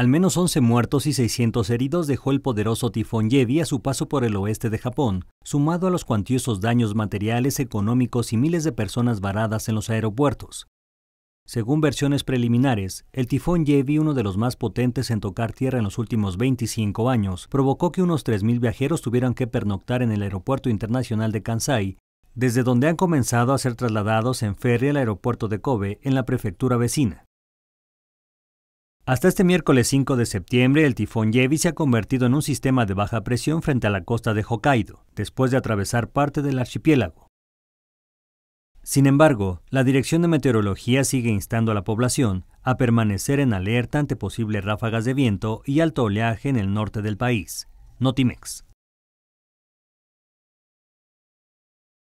Al menos 11 muertos y 600 heridos dejó el poderoso tifón Yevi a su paso por el oeste de Japón, sumado a los cuantiosos daños materiales, económicos y miles de personas varadas en los aeropuertos. Según versiones preliminares, el tifón Yevi, uno de los más potentes en tocar tierra en los últimos 25 años, provocó que unos 3.000 viajeros tuvieran que pernoctar en el Aeropuerto Internacional de Kansai, desde donde han comenzado a ser trasladados en ferry al aeropuerto de Kobe, en la prefectura vecina. Hasta este miércoles 5 de septiembre, el tifón Yevi se ha convertido en un sistema de baja presión frente a la costa de Hokkaido, después de atravesar parte del archipiélago. Sin embargo, la Dirección de Meteorología sigue instando a la población a permanecer en alerta ante posibles ráfagas de viento y alto oleaje en el norte del país. Notimex.